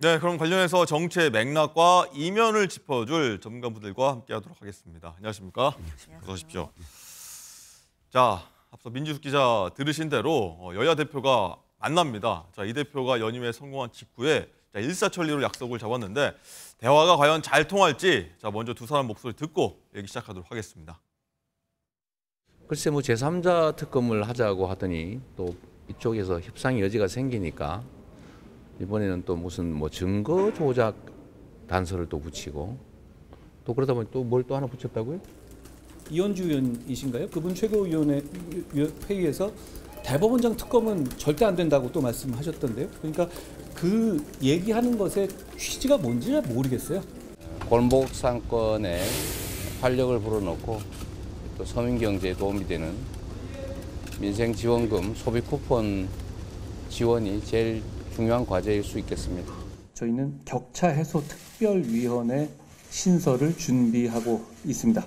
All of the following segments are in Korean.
네, 그럼 관련해서 정치의 맥락과 이면을 짚어줄 전문가분들과 함께하도록 하겠습니다. 안녕하십니까? 안녕하세요. 어서 오십시오. 자, 앞서 민주숙 기자 들으신 대로 어, 여야 대표가 만납니다. 자, 이 대표가 연임에 성공한 직후에 자, 일사천리로 약속을 잡았는데 대화가 과연 잘 통할지 자, 먼저 두 사람 목소리 듣고 얘기 시작하도록 하겠습니다. 글쎄 뭐 제3자 특검을 하자고 하더니 또 이쪽에서 협상 여지가 생기니까 이번에는 또 무슨 뭐 증거 조작 단서를 또 붙이고 또 그러다 보니 또 뭘 또 하나 붙였다고요? 이현주 의원이신가요? 그분 최고위원회 회의에서 대법원장 특검은 절대 안 된다고 또 말씀하셨던데요. 그러니까 그 얘기하는 것의 취지가 뭔지 는 모르겠어요. 골목 상권에 활력을 불어넣고 또 서민 경제에 도움이 되는 민생 지원금 소비 쿠폰 지원이 제일 중요한 과제일 수 있겠습니다. 저희는 격차 해소 특별위원회 신설을 준비하고 있습니다.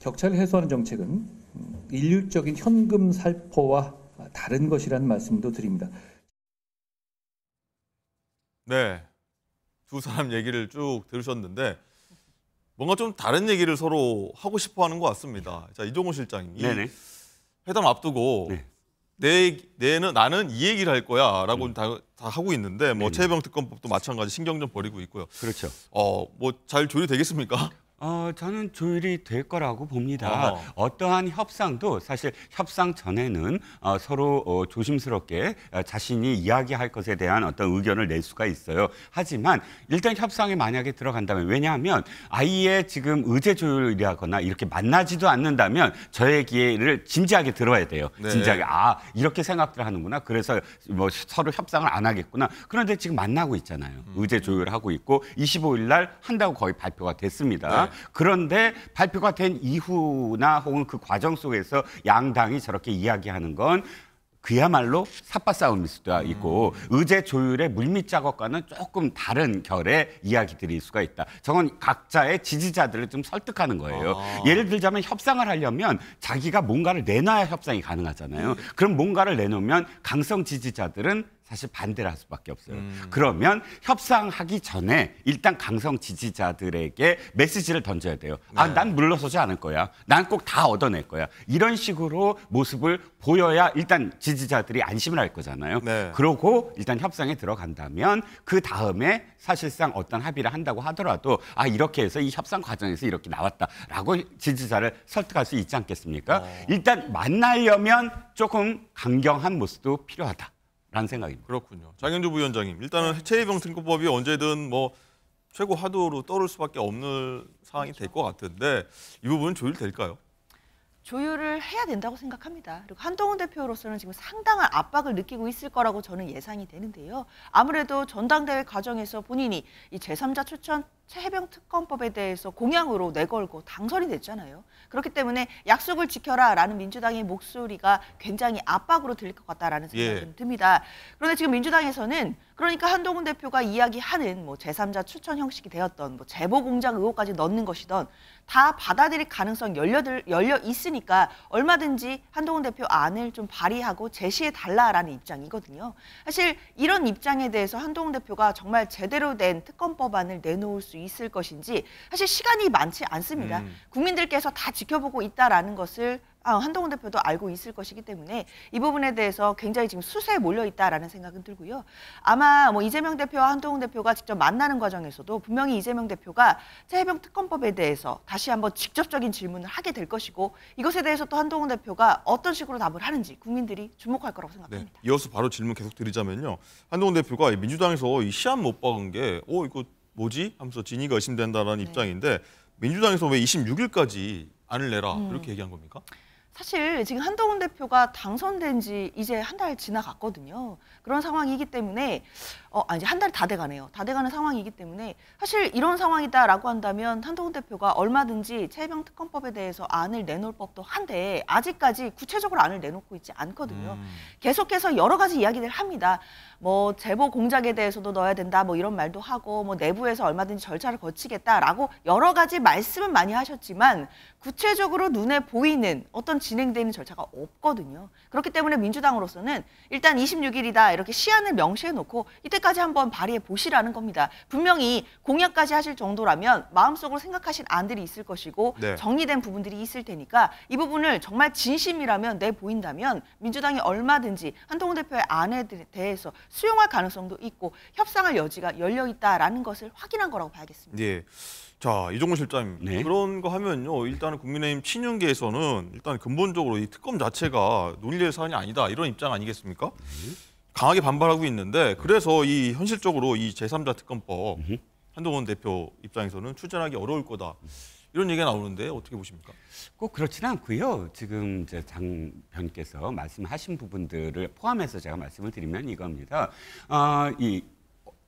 격차를 해소하는 정책은 일률적인 현금 살포와 다른 것이라는 말씀도 드립니다. 네. 두 사람 얘기를 쭉 들으셨는데 뭔가 좀 다른 얘기를 서로 하고 싶어 하는 것 같습니다. 자, 이종호 실장님. 이 회담 앞두고 네. 내, 내는 나는 이 얘기를 할 거야라고 음. 다, 다 하고 있는데 뭐 네. 음. 체병 특검법도 마찬가지 신경전 버리고 있고요. 그렇죠. 어뭐 잘 조율되겠습니까? 어, 저는 조율이 될 거라고 봅니다. 어. 떠한 협상도 사실 협상 전에는 어, 서로 어, 조심스럽게 어, 자신이 이야기할 것에 대한 어떤 의견을 낼 수가 있어요. 하지만 일단 협상에 만약에 들어간다면 왜냐하면 아이의 지금 의제 조율이라거나 이렇게 만나지도 않는다면 저의 기회를 진지하게 들어야 돼요. 네. 진지하게 아 이렇게 생각들 하는구나. 그래서 뭐 서로 협상을 안 하겠구나. 그런데 지금 만나고 있잖아요. 음. 의제 조율하고 있고 25일 날 한다고 거의 발표가 됐습니다. 네. 네. 그런데 발표가 된 이후나 혹은 그 과정 속에서 양당이 저렇게 이야기하는 건 그야말로 삿바 싸움일 수도 있고 음. 의제 조율의 물밑 작업과는 조금 다른 결의 이야기들일 수가 있다. 저건 각자의 지지자들을 좀 설득하는 거예요. 아. 예를 들자면 협상을 하려면 자기가 뭔가를 내놔야 협상이 가능하잖아요. 네. 그럼 뭔가를 내놓으면 강성 지지자들은 사실 반대를 할 수밖에 없어요. 음. 그러면 협상하기 전에 일단 강성 지지자들에게 메시지를 던져야 돼요. 아, 네. 아, 난 물러서지 않을 거야. 난 꼭 다 얻어낼 거야. 이런 식으로 모습을 보여야 일단 지지자들이 안심을 할 거잖아요. 네. 그러고 일단 협상에 들어간다면 그 다음에 사실상 어떤 합의를 한다고 하더라도 아, 이렇게 해서 이 협상 과정에서 이렇게 나왔다라고 지지자를 설득할 수 있지 않겠습니까? 어. 일단 만나려면 조금 강경한 모습도 필요하다. 라는 생각입니다. 그렇군요. 장현주 부위원장님, 일단은 해체해병 네. 등급법이 언제든 뭐 최고 하도로 떠오 수밖에 없는 상황이 그렇죠. 될것 같은데 이 부분은 조율될까요? 조율을 해야 된다고 생각합니다. 그리고 한동훈 대표로서는 지금 상당한 압박을 느끼고 있을 거라고 저는 예상이 되는데요. 아무래도 전당대회 과정에서 본인이 이 제3자 추천 해병 특검법에 대해서 공약으로 내걸고 당선이 됐잖아요. 그렇기 때문에 약속을 지켜라라는 민주당의 목소리가 굉장히 압박으로 들릴 것 같다라는 생각이 예. 듭니다. 그런데 지금 민주당에서는 그러니까 한동훈 대표가 이야기하는 뭐 제3자 추천 형식이 되었던 뭐 제보 공작 의혹까지 넣는 것이던 다 받아들일 가능성 열려들, 열려 있으니까 얼마든지 한동훈 대표 안을 좀 발의하고 제시해 달라라는 입장이거든요. 사실 이런 입장에 대해서 한동훈 대표가 정말 제대로 된 특검 법안을 내놓을 수 있을 것인지 사실 시간이 많지 않습니다. 음. 국민들께서 다 지켜보고 있다라는 것을 아, 한동훈 대표도 알고 있을 것이기 때문에 이 부분에 대해서 굉장히 지금 수세에 몰려 있다라는 생각은 들고요. 아마 뭐 이재명 대표와 한동훈 대표가 직접 만나는 과정에서도 분명히 이재명 대표가 해병 특검법에 대해서 다시 한번 직접적인 질문을 하게 될 것이고 이것에 대해서 또 한동훈 대표가 어떤 식으로 답을 하는지 국민들이 주목할 거라고 네, 생각합니다. 네, 이어서 바로 질문 계속 드리자면요. 한동훈 대표가 민주당에서 이 시합 못 박은 게 어 이거 뭐지 하면서 진위가 의심된다라는 네. 입장인데 민주당에서 왜 26일까지 안을 내라 음. 이렇게 얘기한 겁니까? 사실 지금 한동훈 대표가 당선된 지 이제 한 달 지나갔거든요. 그런 상황이기 때문에 어, 아, 이제 한달 다 돼가네요. 다 돼가는 상황이기 때문에 사실 이런 상황이다라고 한다면 한동훈 대표가 얼마든지 체병 특검법에 대해서 안을 내놓을 법도 한데 아직까지 구체적으로 안을 내놓고 있지 않거든요. 음. 계속해서 여러 가지 이야기를 합니다. 뭐 제보 공작에 대해서도 넣어야 된다. 뭐 이런 말도 하고 뭐 내부에서 얼마든지 절차를 거치겠다라고 여러 가지 말씀은 많이 하셨지만 구체적으로 눈에 보이는 어떤 진행되는 절차가 없거든요. 그렇기 때문에 민주당으로서는 일단 26일이다 이렇게 시안을 명시해 놓고 이때까지 한번 발의해 보시라는 겁니다. 분명히 공약까지 하실 정도라면 마음속으로 생각하신 안들이 있을 것이고 네. 정리된 부분들이 있을 테니까 이 부분을 정말 진심이라면 내 보인다면 민주당이 얼마든지 한동훈 대표의 안에 대해서 수용할 가능성도 있고 협상할 여지가 열려 있다라는 것을 확인한 거라고 봐야겠습니다. 네. 자이종훈 실장님 네. 그런 거 하면요 일단은 국민의힘 친윤계에서는 일단 근본적으로 이 특검 자체가 논리의 사안이 아니다 이런 입장 아니겠습니까? 네. 강하게 반발하고 있는데 그래서 이 현실적으로 이 제3자 특검법 네. 한동훈 대표 입장에서는 추진하기 어려울 거다 이런 얘기가 나오는데 어떻게 보십니까? 꼭 그렇지는 않고요 지금 이제 장변께서 말씀하신 부분들을 포함해서 제가 말씀을 드리면 이겁니다. 어, 이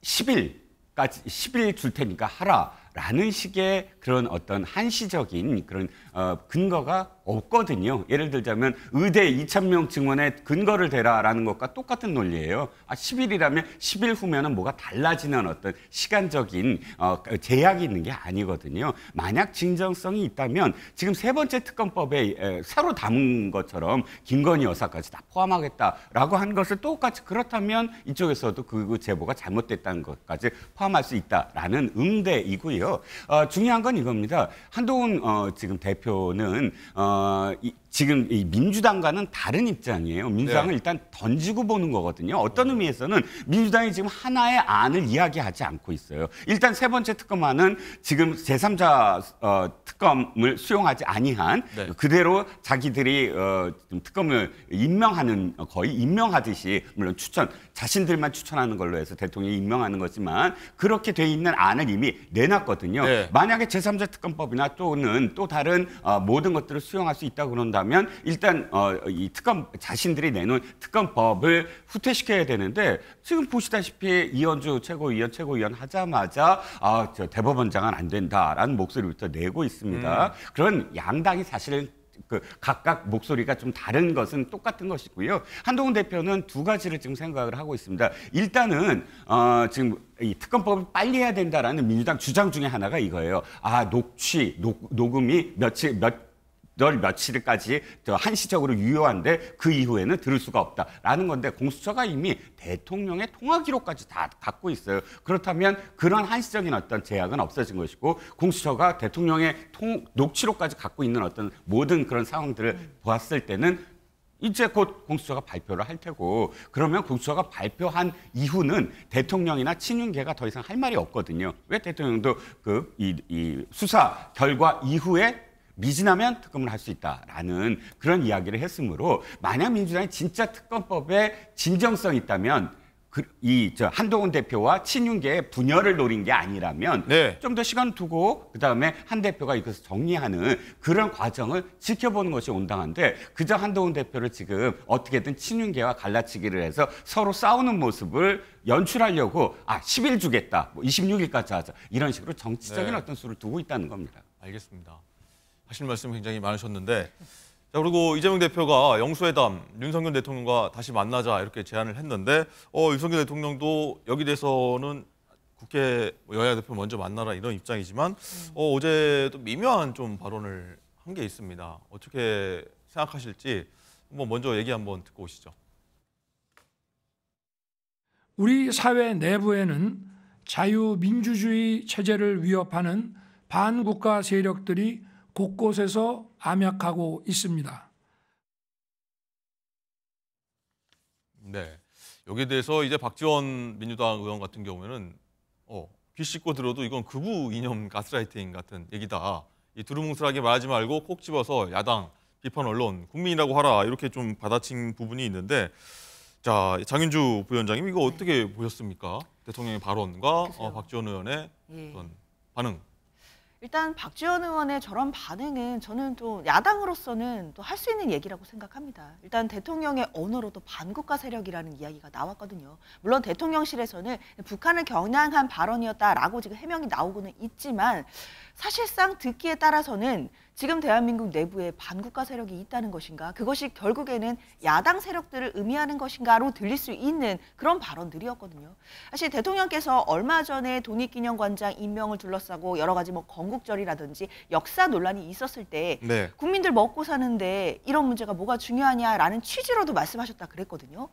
10일까지 10일 줄 테니까 하라. 라는 식의 그런 어떤 한시적인 그런 어, 근거가 없거든요. 예를 들자면 의대 2,000명 증원에 근거를 대라라는 것과 똑같은 논리예요. 아, 10일이라면 10일 후면은 뭐가 달라지는 어떤 시간적인 어, 그 제약이 있는 게 아니거든요. 만약 진정성이 있다면 지금 세 번째 특검법에 에, 새로 담은 것처럼 김건희 여사까지 다 포함하겠다라고 한 것을 똑같이 그렇다면 이쪽에서도 그 제보가 잘못됐다는 것까지 포함할 수 있다라는 응대이고요. 어, 중요한 건 이겁니다. 한동훈 어, 지금 대표는 어, 이, 지금 이 민주당과는 다른 입장이에요. 민주당을 네. 일단 던지고 보는 거거든요. 어떤 의미에서는 민주당이 지금 하나의 안을 이야기하지 않고 있어요. 일단 세 번째 특검안은 지금 제3자 어, 특검을 수용하지 아니한 네. 그대로 자기들이 어, 특검을 임명하는 거의 임명하듯이 물론 추천 자신들만 추천하는 걸로 해서 대통령이 임명하는 거지만 그렇게 돼 있는 안을 이미 내놨거든요. 네. 만약에 제3자 특검법이나 또는 또 다른 어, 모든 것들을 수용할 수 있다 고 그런다면 하면 일단 어, 이 특검 자신들이 내놓은 특검법을 후퇴시켜야 되는데 지금 보시다시피 이현주 최고위원 최고위원 하자마자 아, 저 대법원장은 안 된다라는 목소리부터 내고 있습니다. 음. 그런 양당이 사실은 그 각각 목소리가 좀 다른 것은 똑같은 것이고요. 한동훈 대표는 두 가지를 지금 생각을 하고 있습니다. 일단은 어 지금 이 특검법을 빨리 해야 된다라는 민주당 주장 중에 하나가 이거예요. 아 녹취 녹, 녹음이 며칠 몇열 며칠까지 한시적으로 유효한데 그 이후에는 들을 수가 없다라는 건데 공수처가 이미 대통령의 통화 기록까지 다 갖고 있어요. 그렇다면 그런 한시적인 어떤 제약은 없어진 것이고 공수처가 대통령의 통, 녹취록까지 갖고 있는 어떤 모든 그런 상황들을 보았을 때는 이제 곧 공수처가 발표를 할 테고 그러면 공수처가 발표한 이후는 대통령이나 친윤계가 더 이상 할 말이 없거든요. 왜 대통령도 그 이 이 수사 결과 이후에 미진하면 특검을 할 수 있다라는 그런 이야기를 했으므로 만약 민주당이 진짜 특검법에 진정성이 있다면 그, 이 저 한동훈 대표와 친윤계의 분열을 노린 게 아니라면 네. 좀더 시간 두고 그다음에 한 대표가 이것을 정리하는 그런 과정을 지켜보는 것이 온당한데 그저 한동훈 대표를 지금 어떻게든 친윤계와 갈라치기를 해서 서로 싸우는 모습을 연출하려고 아 10일 주겠다 뭐 26일까지 하자 이런 식으로 정치적인 네. 어떤 수를 두고 있다는 겁니다. 알겠습니다. 하실 말씀 굉장히 많으셨는데 자 그리고 이재명 대표가 영수회담 윤석열 대통령과 다시 만나자 이렇게 제안을 했는데 어 윤석열 대통령도 여기 대해서는 국회 여야 대표 먼저 만나라 이런 입장이지만 어, 어제도 미묘한 좀 발언을 한 게 있습니다. 어떻게 생각하실지 뭐 먼저 얘기 한번 듣고 오시죠. 우리 사회 내부에는 자유민주주의 체제를 위협하는 반국가 세력들이 곳곳에서 암약하고 있습니다. 네. 여기에 대해서 이제 박지원 민주당 의원 같은 경우에는 어, 귀 씻고 들어도 이건 극우 이념 가스라이팅 같은 얘기다. 이 두루뭉술하게 말하지 말고 콕 집어서 야당, 비판 언론, 국민이라고 하라 이렇게 좀 받아친 부분이 있는데 자 장윤주 부위원장님 이거 어떻게 보셨습니까? 대통령의 발언과 어, 박지원 의원의 예. 반응. 일단 박지원 의원의 저런 반응은 저는 또 야당으로서는 또 할 수 있는 얘기라고 생각합니다. 일단 대통령의 언어로도 반국가 세력이라는 이야기가 나왔거든요. 물론 대통령실에서는 북한을 겨냥한 발언이었다라고 지금 해명이 나오고는 있지만 사실상 듣기에 따라서는 지금 대한민국 내부에 반국가 세력이 있다는 것인가 그것이 결국에는 야당 세력들을 의미하는 것인가로 들릴 수 있는 그런 발언들이었거든요. 사실 대통령께서 얼마 전에 독립기념관장 임명을 둘러싸고 여러 가지 뭐 건국절이라든지 역사 논란이 있었을 때 네. 국민들 먹고 사는데 이런 문제가 뭐가 중요하냐라는 취지로도 말씀하셨다 그랬거든요.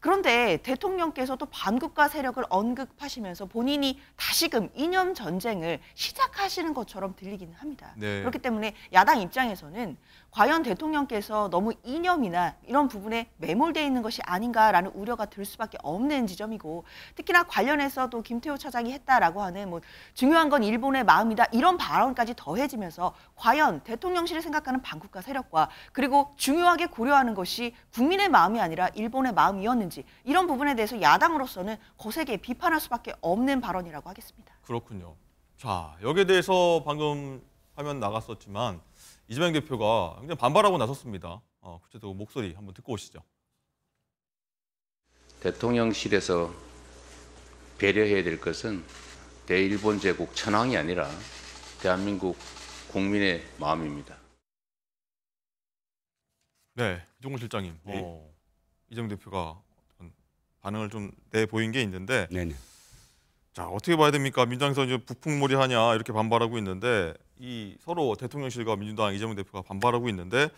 그런데 대통령께서도 반국가 세력을 언급하시면서 본인이 다시금 이념 전쟁을 시작하시는 것처럼 들리기는 합니다. 네. 그렇기 때문에 야당 입장에서는 과연 대통령께서 너무 이념이나 이런 부분에 매몰되어 있는 것이 아닌가라는 우려가 들 수밖에 없는 지점이고 특히나 관련해서도 김태호 차장이 했다라고 하는 뭐 중요한 건 일본의 마음이다 이런 발언까지 더해지면서 과연 대통령실을 생각하는 방국가 세력과 그리고 중요하게 고려하는 것이 국민의 마음이 아니라 일본의 마음이었는지 이런 부분에 대해서 야당으로서는 거세게 비판할 수밖에 없는 발언이라고 하겠습니다. 그렇군요. 자, 여기에 대해서 방금 화면 나갔었지만 이재명 대표가 굉장히 반발하고 나섰습니다. 어, 구체적으로 목소리 한번 듣고 오시죠. 대통령실에서 배려해야 될 것은 대일본 제국 천황이 아니라 대한민국 국민의 마음입니다. 네, 이종훈 실장님. 네. 어, 이재명 대표가 반응을 좀 내 보인 게 있는데 네네. 자 어떻게 봐야 됩니까? 민주에서 이제 북풍몰이 하냐 이렇게 반발하고 있는데 이 서로 대통령실과 민주당 이재명 대표가 반발하고 있는데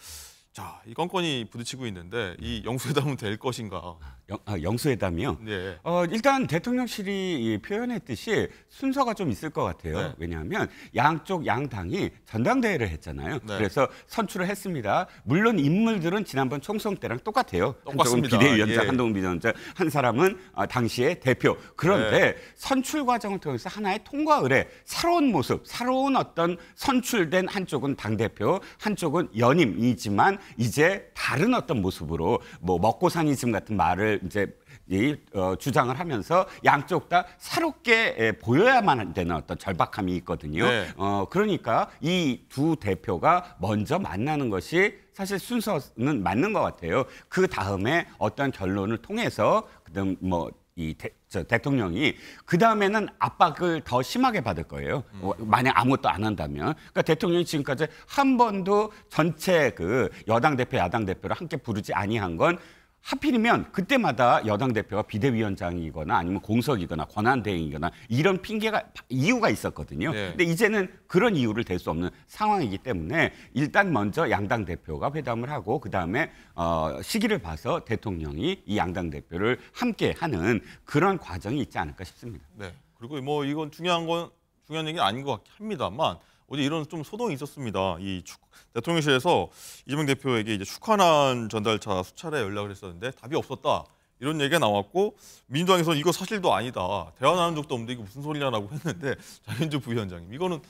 자, 이 건건이 부딪히고 있는데 이 영수회담은 될 것인가? 영, 아, 영수회담이요? 네. 어, 일단 대통령실이 표현했듯이 순서가 좀 있을 것 같아요. 네. 왜냐하면 양쪽 양당이 전당대회를 했잖아요. 네. 그래서 선출을 했습니다. 물론 인물들은 지난번 총선 때랑 똑같아요. 똑같습니다. 은 비대위원장, 예. 한동훈 비대위원장, 한 사람은 어, 당시의 대표. 그런데 네. 선출 과정을 통해서 하나의 통과 의뢰, 새로운 모습, 새로운 어떤 선출된 한쪽은 당대표, 한쪽은 연임이지만 이제 다른 어떤 모습으로 뭐 먹고 사니즘 같은 말을 이제 이 어, 주장을 하면서 양쪽 다 새롭게 예, 보여야만 되는 어떤 절박함이 있거든요. 네. 어, 그러니까 이 두 대표가 먼저 만나는 것이 사실 순서는 맞는 것 같아요. 그 다음에 어떤 결론을 통해서 그다음 뭐이 저 대통령이 그 다음에는 압박을 더 심하게 받을 거예요. 음. 만약 아무것도 안 한다면. 그러니까 대통령이 지금까지 한 번도 전체 그 여당 대표, 야당 대표를 함께 부르지 아니한 건 하필이면 그때마다 여당 대표가 비대위원장이거나 아니면 공석이거나 권한대행이거나 이런 핑계가 이유가 있었거든요. 네. 근데 이제는 그런 이유를 댈 수 없는 상황이기 때문에 일단 먼저 양당 대표가 회담을 하고 그 다음에 어, 시기를 봐서 대통령이 이 양당 대표를 함께 하는 그런 과정이 있지 않을까 싶습니다. 네. 그리고 뭐 이건 중요한 건 중요한 얘기는 아닌 것 같긴 합니다만 어제 이런 좀 소동이 있었습니다. 이 축, 대통령실에서 이재명 대표에게 이제 축하난 전달차 수차례 연락을 했었는데 답이 없었다. 이런 얘기가 나왔고 민주당에서는 이거 사실도 아니다. 대화 나눈 적도 없는데 이게 무슨 소리냐라고 했는데 자유한 부위원장님 이거는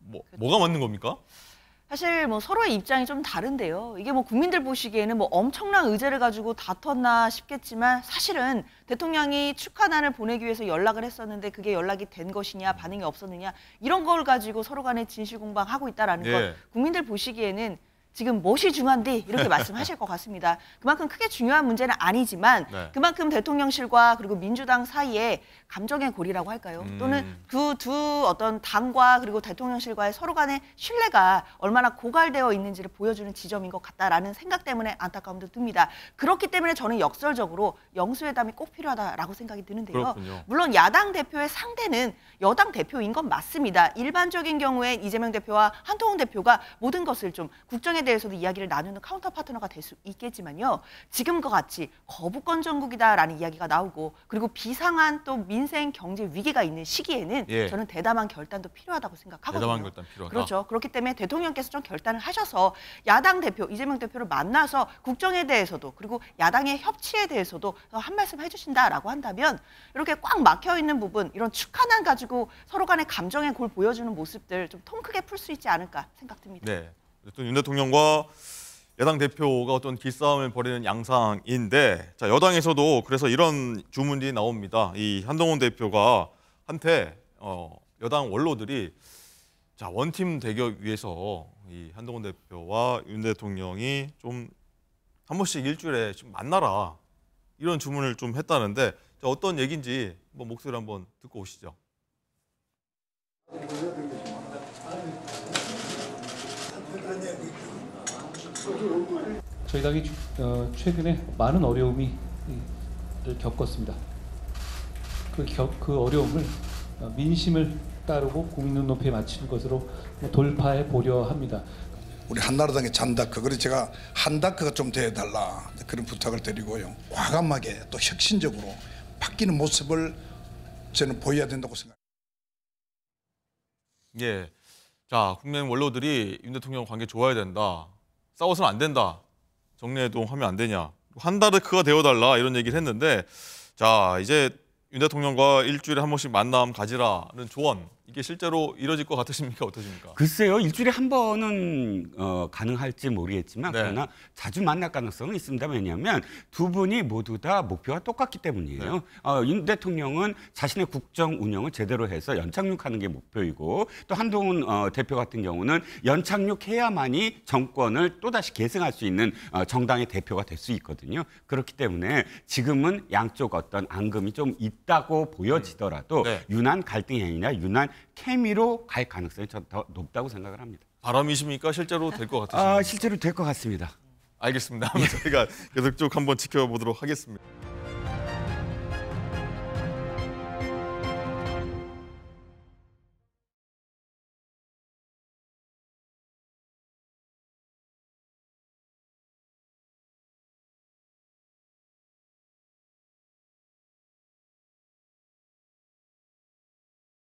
뭐, 그렇죠. 뭐가 맞는 겁니까? 사실 뭐 서로의 입장이 좀 다른데요. 이게 뭐 국민들 보시기에는 뭐 엄청난 의제를 가지고 다퉜나 싶겠지만 사실은 대통령이 축하단을 보내기 위해서 연락을 했었는데 그게 연락이 된 것이냐 반응이 없었느냐 이런 걸 가지고 서로 간에 진실 공방하고 있다라는 예. 건 국민들 보시기에는 지금 무엇이 중요한데 이렇게 말씀하실 것 같습니다. 그만큼 크게 중요한 문제는 아니지만 네. 그만큼 대통령실과 그리고 민주당 사이에 감정의 고리라고 할까요? 음. 또는 그 두 어떤 당과 그리고 대통령실과의 서로 간의 신뢰가 얼마나 고갈되어 있는지를 보여주는 지점인 것 같다라는 생각 때문에 안타까움도 듭니다. 그렇기 때문에 저는 역설적으로 영수회담이 꼭 필요하다라고 생각이 드는데요. 그렇군요. 물론 야당 대표의 상대는 여당 대표인 건 맞습니다. 일반적인 경우에 이재명 대표와 한동훈 대표가 모든 것을 좀 국정에 대해서도 이야기를 나누는 카운터 파트너가 될 수 있겠지만요. 지금과 같이 거부권 전국이다라는 이야기가 나오고 그리고 비상한 또 민생 경제 위기가 있는 시기에는 예. 저는 대담한 결단도 필요하다고 생각하거요 대담한 결단 필요하다. 그렇죠. 그렇기 때문에 대통령께서 좀 결단을 하셔서 야당 대표 이재명 대표를 만나서 국정에 대해서도 그리고 야당의 협치에 대해서도 한 말씀 해주신다라고 한다면 이렇게 꽉 막혀 있는 부분 이런 축하난 가지고 서로 간의 감정의 골 보여주는 모습들 좀 통 크게 풀 수 있지 않을까 생각됩니다. 네. 어떤 윤 대통령과 야당 대표가 어떤 기싸움을 벌이는 양상인데 자 여당에서도 그래서 이런 주문이 나옵니다. 이 한동훈 대표가 한테 어, 여당 원로들이 자 원팀 대결 위해서 이 한동훈 대표와 윤 대통령이 좀 한 번씩 일주일에 좀 만나라 이런 주문을 좀 했다는데 자, 어떤 얘기인지 뭐 목소리 한번 듣고 오시죠. 저희 당이 어, 최근에 많은 어려움을 겪었습니다. 그, 겪, 그 어려움을 어, 민심을 따르고 국민 눈높이에 맞추는 것으로 돌파해 보려 합니다. 우리 한나라당의 잔다크 그리고 제가 한다크가 좀 돼달라 그런 부탁을 드리고요. 과감하게 또 혁신적으로 바뀌는 모습을 저는 보여야 된다고 생각합니다. 예. 자, 국민 원로들이 윤 대통령 관계 좋아야 된다. 싸워서는 안 된다. 정례회동 하면 안 되냐. 한다르크가 되어달라 이런 얘기를 했는데 자 이제 윤 대통령과 일주일에 한 번씩 만남 가지라는 조언 이게 실제로 이뤄질 것 같으십니까? 어떠십니까? 글쎄요. 일주일에 한 번은 어, 가능할지 모르겠지만 네. 그러나 자주 만날 가능성은 있습니다. 왜냐하면 두 분이 모두 다 목표가 똑같기 때문이에요. 네. 어, 윤 대통령은 자신의 국정 운영을 제대로 해서 연착륙하는 게 목표이고 또 한동훈 어, 대표 같은 경우는 연착륙해야만이 정권을 또다시 계승할 수 있는 어, 정당의 대표가 될 수 있거든요. 그렇기 때문에 지금은 양쪽 어떤 앙금이 좀 있다고 보여지더라도 네. 유난 갈등 행위나 유난 케미로 갈 가능성이 더 높다고 생각을 합니다. 바람이십니까? 실제로 될 것 같으십니까? 아, 실제로 될 것 같습니다. 알겠습니다. 저희가 계속 쭉 한번 지켜보도록 하겠습니다.